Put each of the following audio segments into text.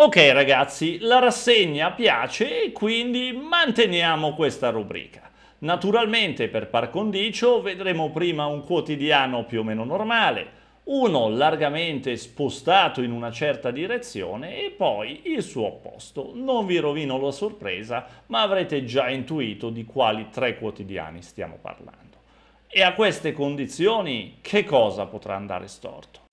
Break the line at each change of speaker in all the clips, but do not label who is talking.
Ok ragazzi, la rassegna piace e quindi manteniamo questa rubrica. Naturalmente per par condicio vedremo prima un quotidiano più o meno normale, uno largamente spostato in una certa direzione e poi il suo opposto. Non vi rovino la sorpresa, ma avrete già intuito di quali tre quotidiani stiamo parlando. E a queste condizioni che cosa potrà andare storto?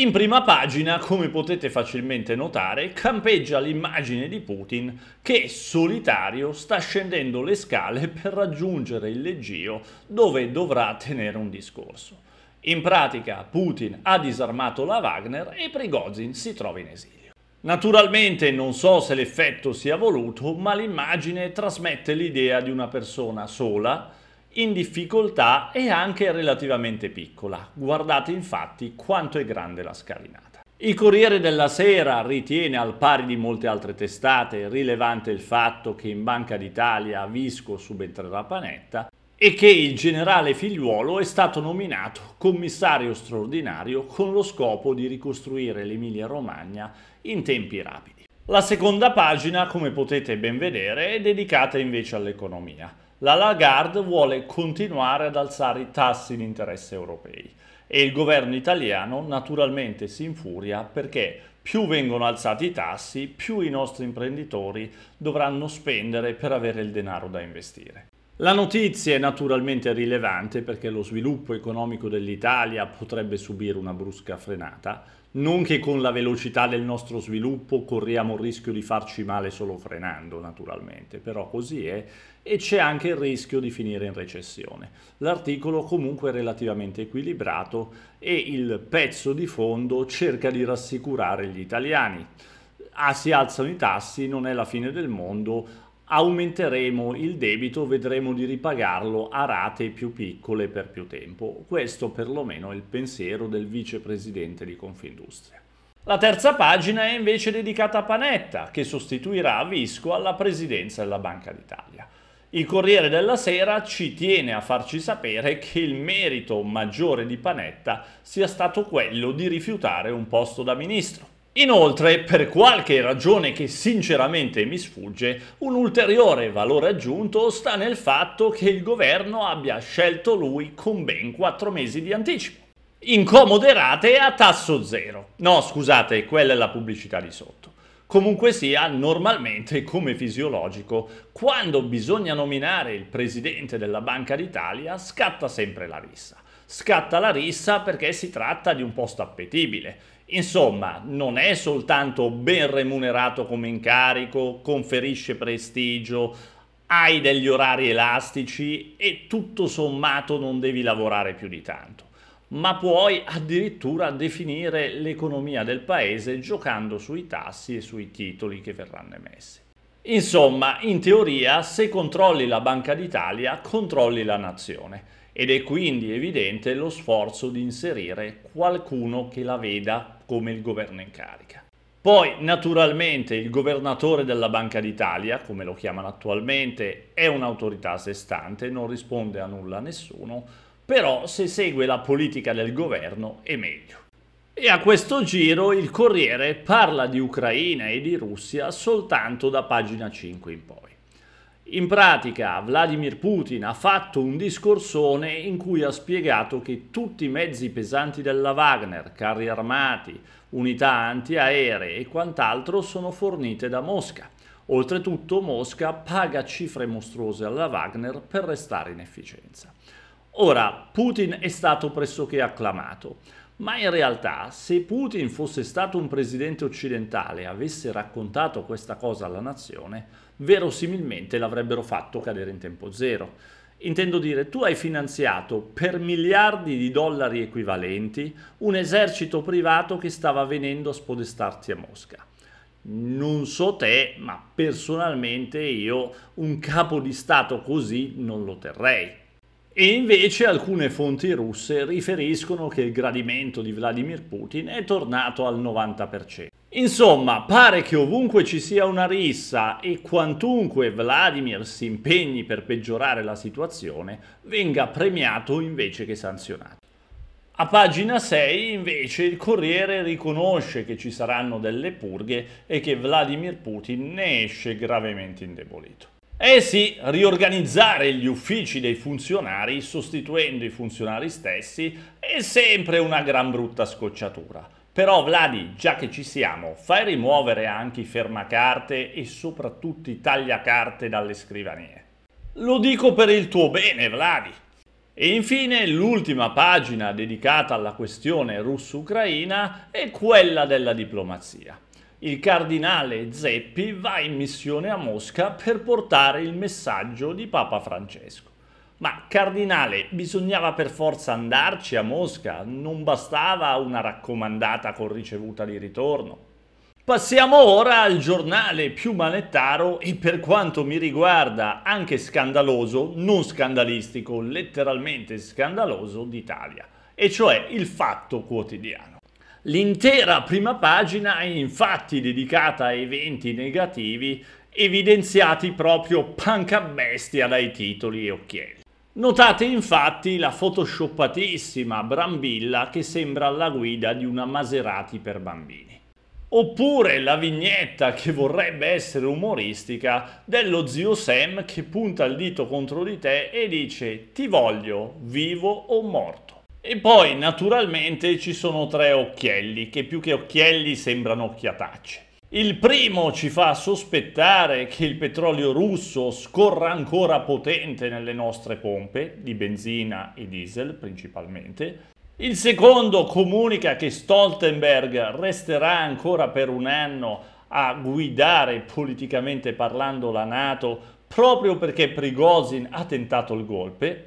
In prima pagina, come potete facilmente notare, campeggia l'immagine di Putin che, solitario, sta scendendo le scale per raggiungere il leggio dove dovrà tenere un discorso. In pratica, Putin ha disarmato la Wagner e Prigozhin si trova in esilio. Naturalmente non so se l'effetto sia voluto, ma l'immagine trasmette l'idea di una persona sola, in difficoltà e anche relativamente piccola. Guardate infatti quanto è grande la scalinata. Il Corriere della Sera ritiene, al pari di molte altre testate, rilevante il fatto che in Banca d'Italia Visco subentrerà Panetta e che il generale figliuolo è stato nominato commissario straordinario con lo scopo di ricostruire l'Emilia Romagna in tempi rapidi. La seconda pagina, come potete ben vedere, è dedicata invece all'economia la Lagarde vuole continuare ad alzare i tassi di interesse europei e il governo italiano naturalmente si infuria perché più vengono alzati i tassi, più i nostri imprenditori dovranno spendere per avere il denaro da investire. La notizia è naturalmente rilevante perché lo sviluppo economico dell'Italia potrebbe subire una brusca frenata, non che con la velocità del nostro sviluppo corriamo il rischio di farci male solo frenando naturalmente, però così è e c'è anche il rischio di finire in recessione. L'articolo comunque è relativamente equilibrato e il pezzo di fondo cerca di rassicurare gli italiani. Ah, si alzano i tassi, non è la fine del mondo, aumenteremo il debito, vedremo di ripagarlo a rate più piccole per più tempo. Questo perlomeno è il pensiero del vicepresidente di Confindustria. La terza pagina è invece dedicata a Panetta, che sostituirà Visco alla presidenza della Banca d'Italia. Il Corriere della Sera ci tiene a farci sapere che il merito maggiore di Panetta sia stato quello di rifiutare un posto da ministro. Inoltre, per qualche ragione che sinceramente mi sfugge, un ulteriore valore aggiunto sta nel fatto che il governo abbia scelto lui con ben 4 mesi di anticipo. Incomode rate a tasso zero. No, scusate, quella è la pubblicità di sotto. Comunque sia, normalmente, come fisiologico, quando bisogna nominare il presidente della Banca d'Italia scatta sempre la rissa. Scatta la rissa perché si tratta di un posto appetibile Insomma, non è soltanto ben remunerato come incarico, conferisce prestigio, hai degli orari elastici e tutto sommato non devi lavorare più di tanto ma puoi addirittura definire l'economia del paese giocando sui tassi e sui titoli che verranno emessi. Insomma, in teoria, se controlli la Banca d'Italia, controlli la nazione ed è quindi evidente lo sforzo di inserire qualcuno che la veda come il governo in carica. Poi naturalmente il governatore della Banca d'Italia, come lo chiamano attualmente, è un'autorità a sé stante, non risponde a nulla a nessuno, però se segue la politica del governo è meglio. E a questo giro il Corriere parla di Ucraina e di Russia soltanto da pagina 5 in poi. In pratica Vladimir Putin ha fatto un discorsone in cui ha spiegato che tutti i mezzi pesanti della Wagner, carri armati, unità antiaeree e quant'altro sono fornite da Mosca. Oltretutto Mosca paga cifre mostruose alla Wagner per restare in efficienza. Ora, Putin è stato pressoché acclamato, ma in realtà se Putin fosse stato un presidente occidentale e avesse raccontato questa cosa alla nazione, verosimilmente l'avrebbero fatto cadere in tempo zero. Intendo dire, tu hai finanziato per miliardi di dollari equivalenti un esercito privato che stava venendo a spodestarti a Mosca. Non so te, ma personalmente io un capo di Stato così non lo terrei. E invece alcune fonti russe riferiscono che il gradimento di Vladimir Putin è tornato al 90%. Insomma, pare che ovunque ci sia una rissa e quantunque Vladimir si impegni per peggiorare la situazione, venga premiato invece che sanzionato. A pagina 6 invece il Corriere riconosce che ci saranno delle purghe e che Vladimir Putin ne esce gravemente indebolito. Eh sì, riorganizzare gli uffici dei funzionari sostituendo i funzionari stessi è sempre una gran brutta scocciatura. Però Vladi, già che ci siamo, fai rimuovere anche i fermacarte e soprattutto i tagliacarte dalle scrivanie. Lo dico per il tuo bene, Vladi. E infine l'ultima pagina dedicata alla questione russo-ucraina è quella della diplomazia. Il cardinale Zeppi va in missione a Mosca per portare il messaggio di Papa Francesco. Ma Cardinale, bisognava per forza andarci a Mosca, non bastava una raccomandata con ricevuta di ritorno. Passiamo ora al giornale più manettaro e per quanto mi riguarda anche scandaloso, non scandalistico, letteralmente scandaloso d'Italia, e cioè il Fatto Quotidiano. L'intera prima pagina è infatti dedicata a eventi negativi evidenziati proprio panca bestia dai titoli e occhielli. Notate infatti la photoshoppatissima Brambilla che sembra alla guida di una Maserati per bambini. Oppure la vignetta che vorrebbe essere umoristica dello zio Sam che punta il dito contro di te e dice ti voglio, vivo o morto. E poi naturalmente ci sono tre occhielli che più che occhielli sembrano occhiatacce. Il primo ci fa sospettare che il petrolio russo scorra ancora potente nelle nostre pompe, di benzina e diesel principalmente. Il secondo comunica che Stoltenberg resterà ancora per un anno a guidare politicamente parlando la Nato proprio perché Prigozhin ha tentato il golpe.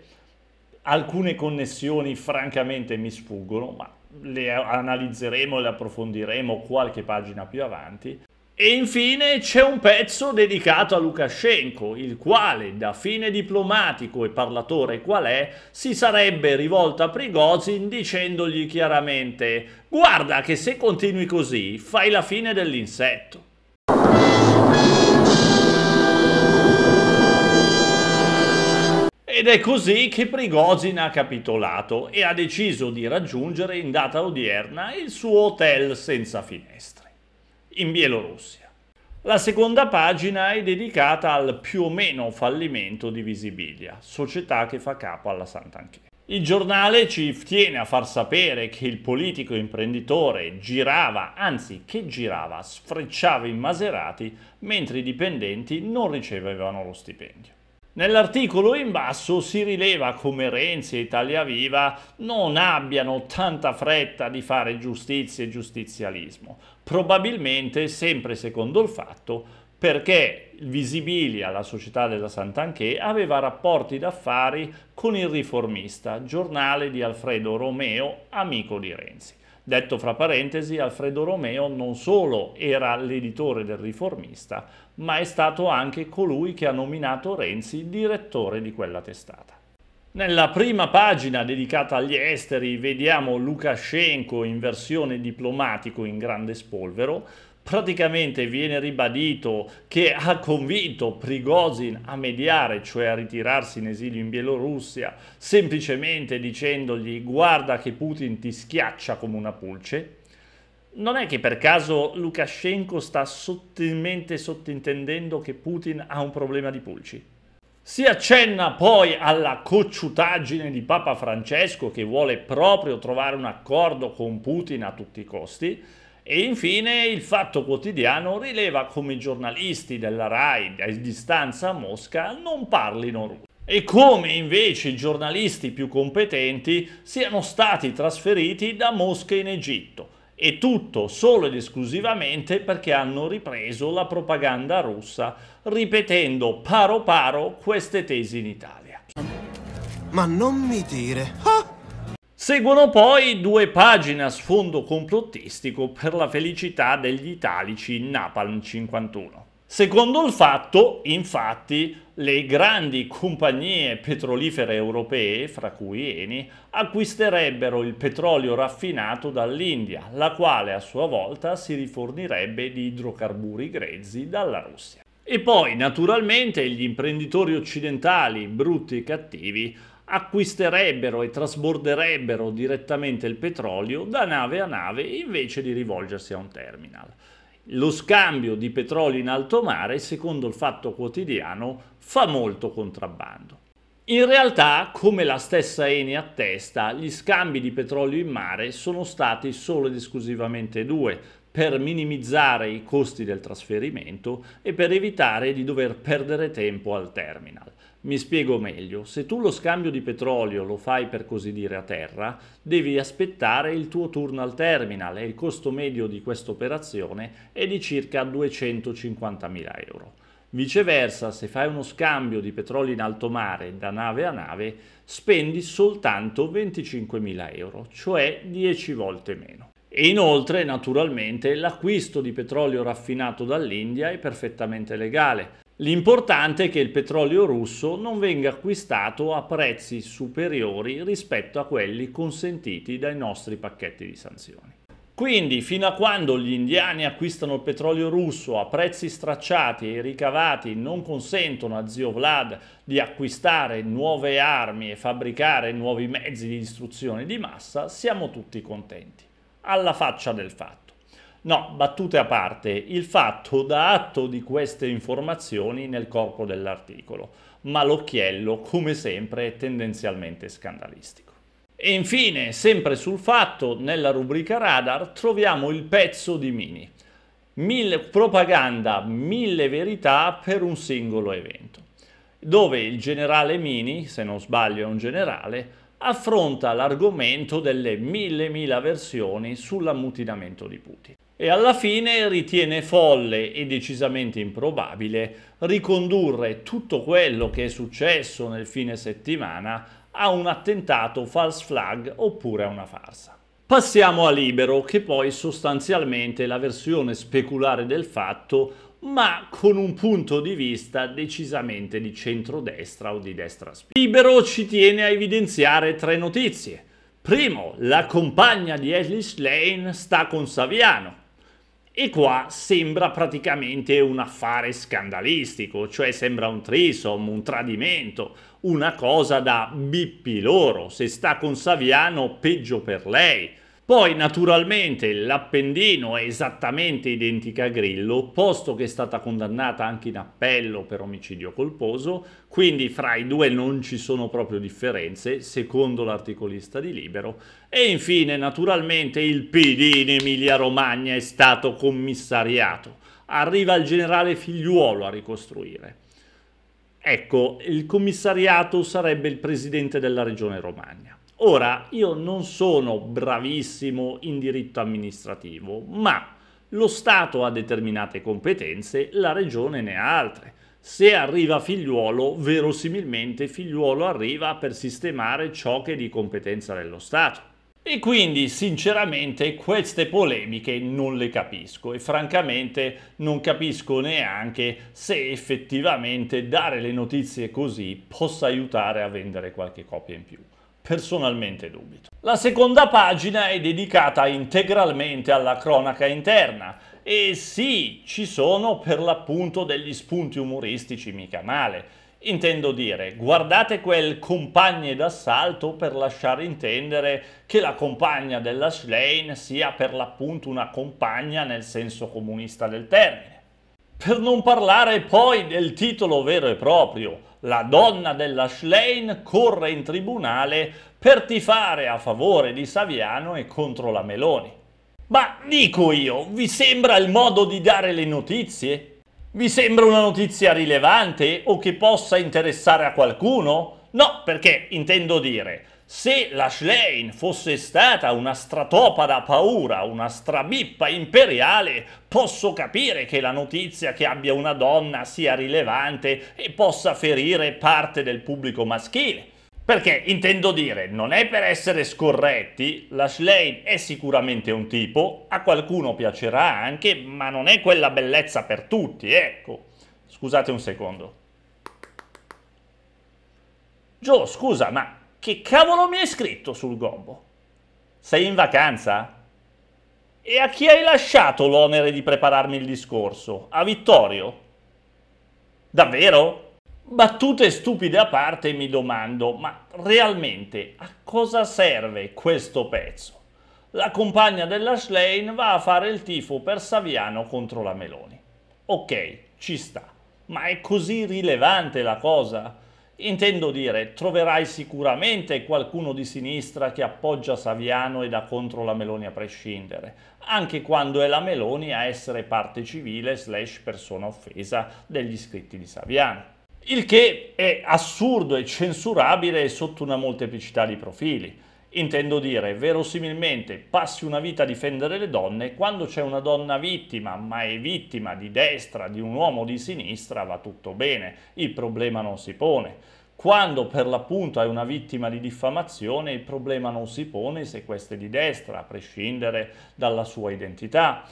Alcune connessioni francamente mi sfuggono, ma le analizzeremo e le approfondiremo qualche pagina più avanti. E infine c'è un pezzo dedicato a Lukashenko, il quale, da fine diplomatico e parlatore qual è, si sarebbe rivolto a Prigozhin dicendogli chiaramente «Guarda che se continui così fai la fine dell'insetto». Ed è così che Prigozhin ha capitolato e ha deciso di raggiungere in data odierna il suo hotel senza finestre, in Bielorussia. La seconda pagina è dedicata al più o meno fallimento di Visibilia, società che fa capo alla Sant'Anché. Il giornale ci tiene a far sapere che il politico imprenditore girava, anzi che girava, sfrecciava i Maserati mentre i dipendenti non ricevevano lo stipendio. Nell'articolo in basso si rileva come Renzi e Italia Viva non abbiano tanta fretta di fare giustizia e giustizialismo, probabilmente sempre secondo il fatto perché Visibilia, la società della Sant'Anché, aveva rapporti d'affari con il Riformista, giornale di Alfredo Romeo, amico di Renzi. Detto fra parentesi, Alfredo Romeo non solo era l'editore del riformista, ma è stato anche colui che ha nominato Renzi direttore di quella testata. Nella prima pagina dedicata agli esteri vediamo Lukashenko in versione diplomatico in grande spolvero, praticamente viene ribadito che ha convinto Prigozhin a mediare, cioè a ritirarsi in esilio in Bielorussia, semplicemente dicendogli guarda che Putin ti schiaccia come una pulce, non è che per caso Lukashenko sta sottilmente sottintendendo che Putin ha un problema di pulci. Si accenna poi alla cocciutaggine di Papa Francesco che vuole proprio trovare un accordo con Putin a tutti i costi, e infine il Fatto Quotidiano rileva come i giornalisti della RAI a distanza a Mosca non parlino russo e come invece i giornalisti più competenti siano stati trasferiti da Mosca in Egitto e tutto solo ed esclusivamente perché hanno ripreso la propaganda russa ripetendo paro paro queste tesi in Italia. Ma non mi dire... Ah! Seguono poi due pagine a sfondo complottistico per la felicità degli italici in Napalm 51. Secondo il fatto, infatti, le grandi compagnie petrolifere europee, fra cui Eni, acquisterebbero il petrolio raffinato dall'India, la quale a sua volta si rifornirebbe di idrocarburi grezzi dalla Russia. E poi, naturalmente, gli imprenditori occidentali, brutti e cattivi, acquisterebbero e trasborderebbero direttamente il petrolio da nave a nave invece di rivolgersi a un terminal. Lo scambio di petrolio in alto mare, secondo il fatto quotidiano, fa molto contrabbando. In realtà, come la stessa Eni attesta, gli scambi di petrolio in mare sono stati solo ed esclusivamente due, per minimizzare i costi del trasferimento e per evitare di dover perdere tempo al terminal. Mi spiego meglio, se tu lo scambio di petrolio lo fai per così dire a terra, devi aspettare il tuo turno al terminal e il costo medio di questa operazione è di circa 250.000 euro. Viceversa, se fai uno scambio di petrolio in alto mare da nave a nave, spendi soltanto 25.000 euro, cioè 10 volte meno. E inoltre, naturalmente, l'acquisto di petrolio raffinato dall'India è perfettamente legale L'importante è che il petrolio russo non venga acquistato a prezzi superiori rispetto a quelli consentiti dai nostri pacchetti di sanzioni. Quindi fino a quando gli indiani acquistano il petrolio russo a prezzi stracciati e i ricavati non consentono a zio Vlad di acquistare nuove armi e fabbricare nuovi mezzi di distruzione di massa, siamo tutti contenti. Alla faccia del fatto. No, battute a parte, il fatto dà atto di queste informazioni nel corpo dell'articolo, ma l'occhiello, come sempre, è tendenzialmente scandalistico. E infine, sempre sul fatto, nella rubrica radar troviamo il pezzo di Mini. Mille, propaganda, mille verità per un singolo evento, dove il generale Mini, se non sbaglio è un generale, affronta l'argomento delle mille mila versioni sull'ammutinamento di Putin e alla fine ritiene folle e decisamente improbabile ricondurre tutto quello che è successo nel fine settimana a un attentato false flag oppure a una farsa. Passiamo a Libero, che poi sostanzialmente è la versione speculare del fatto ma con un punto di vista decisamente di centrodestra o di destra. Libero ci tiene a evidenziare tre notizie. Primo, la compagna di Ellis Lane sta con Saviano. E qua sembra praticamente un affare scandalistico, cioè sembra un trisom, un tradimento, una cosa da bippi loro. Se sta con Saviano, peggio per lei poi naturalmente l'Appendino è esattamente identica a Grillo, posto che è stata condannata anche in appello per omicidio colposo, quindi fra i due non ci sono proprio differenze, secondo l'articolista di Libero. E infine naturalmente il PD in Emilia Romagna è stato commissariato. Arriva il generale Figliuolo a ricostruire. Ecco, il commissariato sarebbe il presidente della regione Romagna. Ora, io non sono bravissimo in diritto amministrativo, ma lo Stato ha determinate competenze, la regione ne ha altre. Se arriva figliuolo, verosimilmente figliuolo arriva per sistemare ciò che è di competenza dello Stato. E quindi sinceramente queste polemiche non le capisco e francamente non capisco neanche se effettivamente dare le notizie così possa aiutare a vendere qualche copia in più. Personalmente dubito. La seconda pagina è dedicata integralmente alla cronaca interna e sì, ci sono per l'appunto degli spunti umoristici mica male Intendo dire, guardate quel compagno d'assalto per lasciare intendere che la compagna della Schlein sia per l'appunto una compagna nel senso comunista del termine. Per non parlare poi del titolo vero e proprio, la donna della Schlein corre in tribunale per tifare a favore di Saviano e contro la Meloni. Ma dico io, vi sembra il modo di dare le notizie? Vi sembra una notizia rilevante o che possa interessare a qualcuno? No, perché intendo dire, se la Lashlane fosse stata una stratopa da paura, una strabippa imperiale, posso capire che la notizia che abbia una donna sia rilevante e possa ferire parte del pubblico maschile. Perché intendo dire, non è per essere scorretti, la Slade è sicuramente un tipo, a qualcuno piacerà anche, ma non è quella bellezza per tutti, ecco. Scusate un secondo. Joe, scusa, ma che cavolo mi hai scritto sul gobbo? Sei in vacanza? E a chi hai lasciato l'onere di prepararmi il discorso? A Vittorio? Davvero? Battute stupide a parte mi domando, ma realmente a cosa serve questo pezzo? La compagna della dell'Ashlane va a fare il tifo per Saviano contro la Meloni. Ok, ci sta, ma è così rilevante la cosa? Intendo dire, troverai sicuramente qualcuno di sinistra che appoggia Saviano e ha contro la Meloni a prescindere, anche quando è la Meloni a essere parte civile slash persona offesa degli iscritti di Saviano il che è assurdo e censurabile sotto una molteplicità di profili. Intendo dire, verosimilmente passi una vita a difendere le donne, quando c'è una donna vittima, ma è vittima di destra, di un uomo di sinistra, va tutto bene, il problema non si pone. Quando per l'appunto è una vittima di diffamazione, il problema non si pone se questa è di destra, a prescindere dalla sua identità.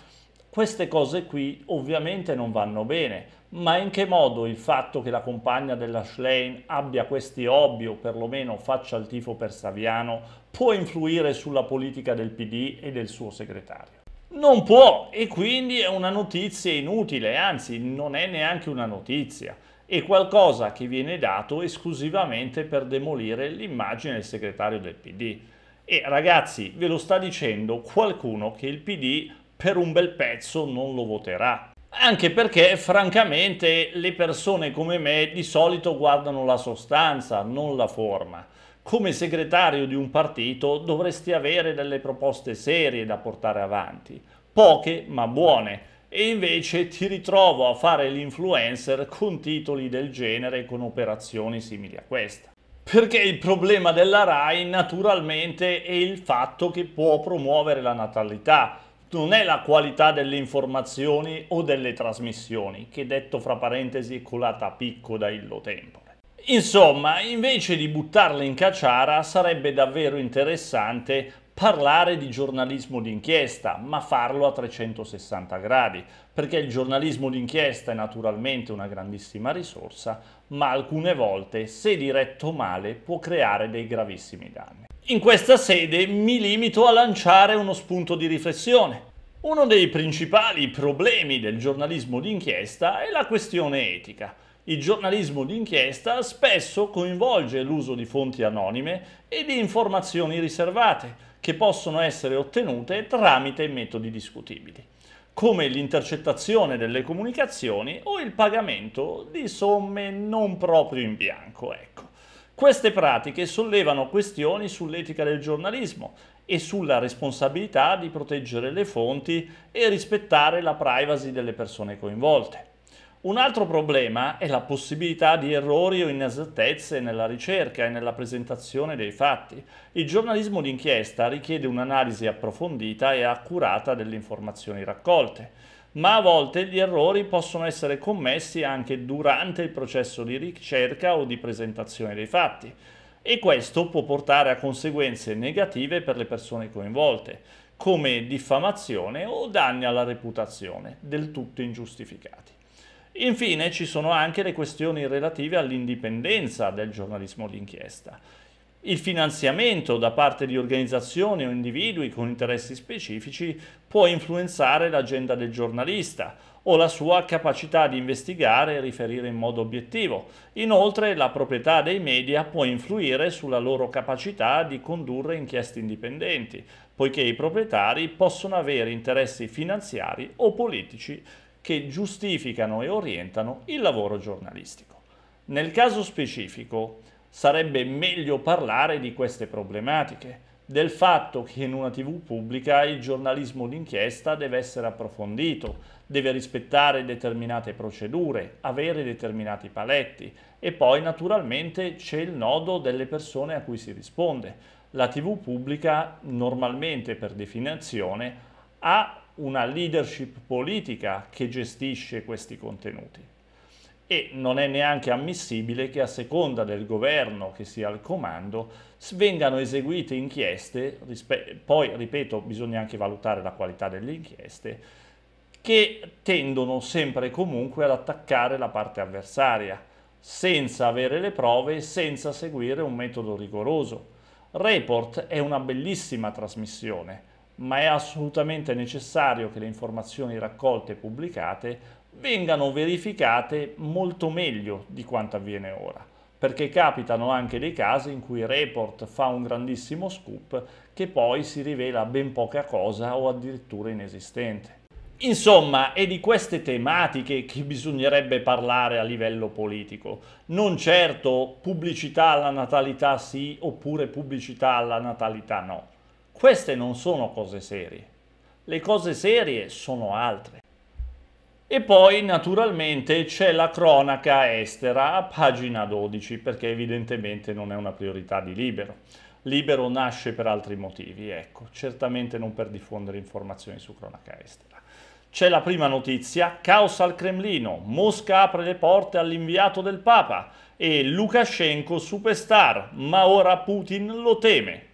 Queste cose qui ovviamente non vanno bene, ma in che modo il fatto che la compagna della Schlein abbia questi hobby o perlomeno faccia il tifo per Saviano può influire sulla politica del PD e del suo segretario? Non può e quindi è una notizia inutile, anzi non è neanche una notizia, è qualcosa che viene dato esclusivamente per demolire l'immagine del segretario del PD. E ragazzi, ve lo sta dicendo qualcuno che il PD per un bel pezzo non lo voterà anche perché francamente le persone come me di solito guardano la sostanza, non la forma. Come segretario di un partito dovresti avere delle proposte serie da portare avanti, poche ma buone, e invece ti ritrovo a fare l'influencer con titoli del genere e con operazioni simili a questa. Perché il problema della RAI naturalmente è il fatto che può promuovere la natalità, non è la qualità delle informazioni o delle trasmissioni, che detto fra parentesi è colata a picco da illo tempore. Insomma, invece di buttarle in cacciara, sarebbe davvero interessante parlare di giornalismo d'inchiesta, ma farlo a 360 gradi, perché il giornalismo d'inchiesta è naturalmente una grandissima risorsa, ma alcune volte, se diretto male, può creare dei gravissimi danni. In questa sede mi limito a lanciare uno spunto di riflessione. Uno dei principali problemi del giornalismo d'inchiesta è la questione etica. Il giornalismo d'inchiesta spesso coinvolge l'uso di fonti anonime e di informazioni riservate, che possono essere ottenute tramite metodi discutibili, come l'intercettazione delle comunicazioni o il pagamento di somme non proprio in bianco. Ecco. Queste pratiche sollevano questioni sull'etica del giornalismo e sulla responsabilità di proteggere le fonti e rispettare la privacy delle persone coinvolte. Un altro problema è la possibilità di errori o inesattezze nella ricerca e nella presentazione dei fatti. Il giornalismo d'inchiesta richiede un'analisi approfondita e accurata delle informazioni raccolte ma a volte gli errori possono essere commessi anche durante il processo di ricerca o di presentazione dei fatti e questo può portare a conseguenze negative per le persone coinvolte, come diffamazione o danni alla reputazione, del tutto ingiustificati. Infine ci sono anche le questioni relative all'indipendenza del giornalismo d'inchiesta. Il finanziamento da parte di organizzazioni o individui con interessi specifici può influenzare l'agenda del giornalista o la sua capacità di investigare e riferire in modo obiettivo. Inoltre la proprietà dei media può influire sulla loro capacità di condurre inchieste indipendenti, poiché i proprietari possono avere interessi finanziari o politici che giustificano e orientano il lavoro giornalistico. Nel caso specifico, sarebbe meglio parlare di queste problematiche, del fatto che in una TV pubblica il giornalismo d'inchiesta deve essere approfondito, deve rispettare determinate procedure, avere determinati paletti e poi naturalmente c'è il nodo delle persone a cui si risponde. La TV pubblica normalmente per definizione ha una leadership politica che gestisce questi contenuti e non è neanche ammissibile che a seconda del governo che sia al comando vengano eseguite inchieste, poi ripeto bisogna anche valutare la qualità delle inchieste, che tendono sempre e comunque ad attaccare la parte avversaria, senza avere le prove e senza seguire un metodo rigoroso. Report è una bellissima trasmissione, ma è assolutamente necessario che le informazioni raccolte e pubblicate vengano verificate molto meglio di quanto avviene ora perché capitano anche dei casi in cui il Report fa un grandissimo scoop che poi si rivela ben poca cosa o addirittura inesistente. Insomma, è di queste tematiche che bisognerebbe parlare a livello politico. Non certo pubblicità alla natalità sì oppure pubblicità alla natalità no. Queste non sono cose serie. Le cose serie sono altre. E poi naturalmente c'è la cronaca estera a pagina 12 perché evidentemente non è una priorità di Libero. Libero nasce per altri motivi, ecco, certamente non per diffondere informazioni su cronaca estera. C'è la prima notizia, caos al Cremlino, Mosca apre le porte all'inviato del Papa e Lukashenko superstar, ma ora Putin lo teme.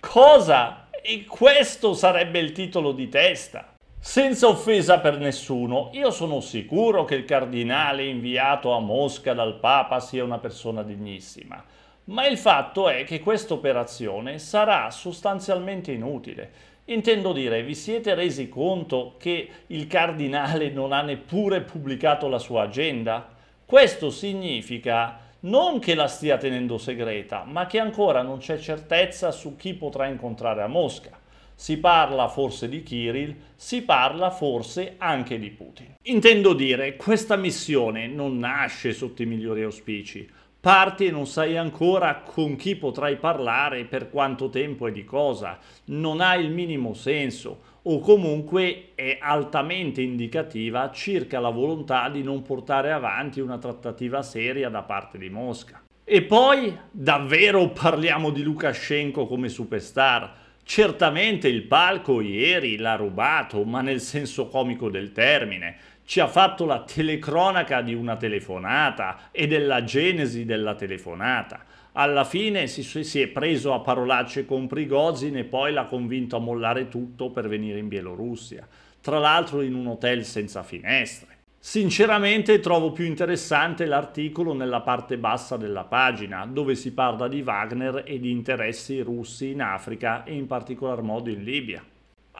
Cosa e questo sarebbe il titolo di testa. Senza offesa per nessuno, io sono sicuro che il cardinale inviato a Mosca dal Papa sia una persona degnissima, ma il fatto è che questa operazione sarà sostanzialmente inutile. Intendo dire, vi siete resi conto che il cardinale non ha neppure pubblicato la sua agenda? Questo significa non che la stia tenendo segreta, ma che ancora non c'è certezza su chi potrà incontrare a Mosca. Si parla forse di Kirill, si parla forse anche di Putin. Intendo dire, questa missione non nasce sotto i migliori auspici, Parti e non sai ancora con chi potrai parlare, per quanto tempo e di cosa. Non ha il minimo senso o comunque è altamente indicativa circa la volontà di non portare avanti una trattativa seria da parte di Mosca. E poi davvero parliamo di Lukashenko come superstar. Certamente il palco ieri l'ha rubato, ma nel senso comico del termine ci ha fatto la telecronaca di una telefonata e della genesi della telefonata. Alla fine si, si è preso a parolacce con Prigozhin e poi l'ha convinto a mollare tutto per venire in Bielorussia, tra l'altro in un hotel senza finestre. Sinceramente trovo più interessante l'articolo nella parte bassa della pagina, dove si parla di Wagner e di interessi russi in Africa e in particolar modo in Libia.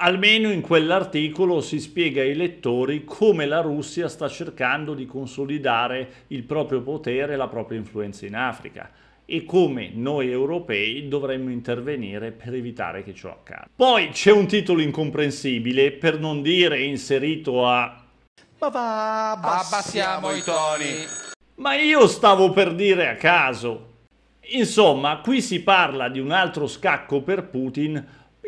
Almeno in quell'articolo si spiega ai lettori come la Russia sta cercando di consolidare il proprio potere e la propria influenza in Africa e come noi europei dovremmo intervenire per evitare che ciò accada. Poi c'è un titolo incomprensibile, per non dire inserito a... Ma va, abbassiamo i toni! Ma io stavo per dire a caso. Insomma, qui si parla di un altro scacco per Putin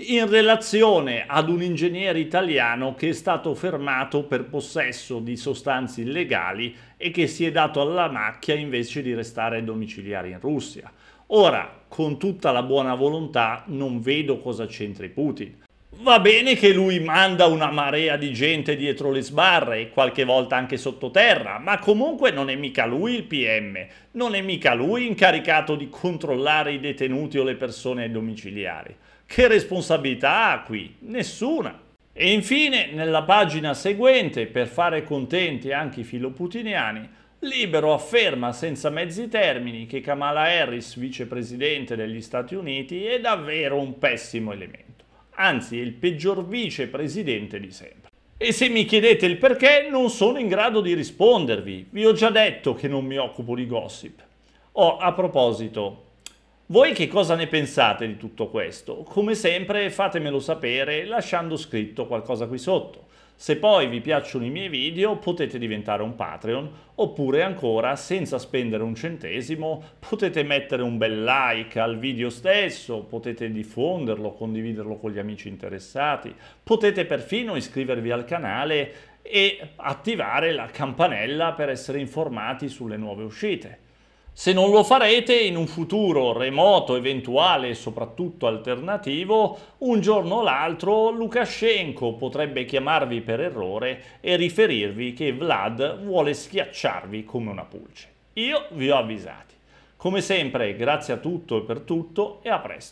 in relazione ad un ingegnere italiano che è stato fermato per possesso di sostanze illegali e che si è dato alla macchia invece di restare domiciliare in Russia. Ora, con tutta la buona volontà, non vedo cosa c'entri Putin. Va bene che lui manda una marea di gente dietro le sbarre, qualche volta anche sottoterra, ma comunque non è mica lui il PM, non è mica lui incaricato di controllare i detenuti o le persone domiciliari. Che responsabilità ha qui? Nessuna. E infine, nella pagina seguente, per fare contenti anche i filoputiniani, Libero afferma senza mezzi termini che Kamala Harris, vicepresidente degli Stati Uniti, è davvero un pessimo elemento, anzi è il peggior vicepresidente di sempre. E se mi chiedete il perché, non sono in grado di rispondervi. Vi ho già detto che non mi occupo di gossip. Oh, a proposito, voi che cosa ne pensate di tutto questo? Come sempre fatemelo sapere lasciando scritto qualcosa qui sotto. Se poi vi piacciono i miei video potete diventare un Patreon oppure ancora senza spendere un centesimo potete mettere un bel like al video stesso, potete diffonderlo, condividerlo con gli amici interessati, potete perfino iscrivervi al canale e attivare la campanella per essere informati sulle nuove uscite. Se non lo farete, in un futuro remoto, eventuale e soprattutto alternativo, un giorno o l'altro Lukashenko potrebbe chiamarvi per errore e riferirvi che Vlad vuole schiacciarvi come una pulce. Io vi ho avvisati. Come sempre, grazie a tutto e per tutto e a presto.